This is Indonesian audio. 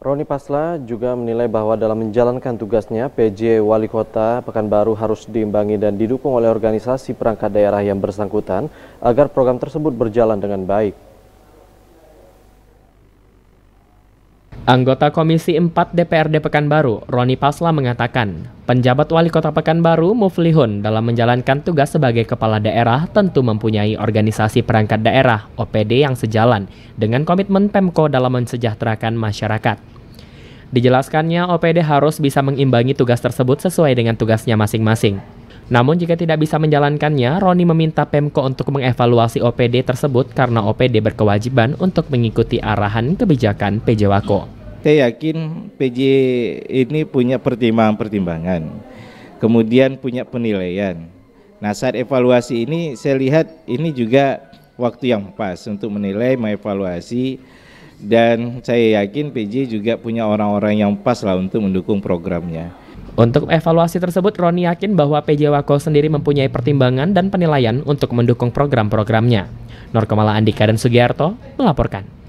Roni Pasla juga menilai bahwa dalam menjalankan tugasnya, PJ Wali Kota Pekanbaru harus diimbangi dan didukung oleh organisasi perangkat daerah yang bersangkutan agar program tersebut berjalan dengan baik. Anggota Komisi 4 DPRD Pekanbaru, Roni Pasla mengatakan, Penjabat Wali Kota Pekanbaru, Muflihun, dalam menjalankan tugas sebagai kepala daerah tentu mempunyai organisasi perangkat daerah (OPD) yang sejalan dengan komitmen Pemko dalam mensejahterakan masyarakat. Dijelaskannya, OPD harus bisa mengimbangi tugas tersebut sesuai dengan tugasnya masing-masing. Namun jika tidak bisa menjalankannya, Roni meminta Pemko untuk mengevaluasi OPD tersebut karena OPD berkewajiban untuk mengikuti arahan kebijakan Pj Wako saya yakin PJ ini punya pertimbangan-pertimbangan, kemudian punya penilaian. Nah saat evaluasi ini saya lihat ini juga waktu yang pas untuk menilai, mengevaluasi, dan saya yakin PJ juga punya orang-orang yang pas lah untuk mendukung programnya. Untuk evaluasi tersebut, Roni yakin bahwa PJ Wako sendiri mempunyai pertimbangan dan penilaian untuk mendukung program-programnya. Norkomala Andika dan Sugiarto melaporkan.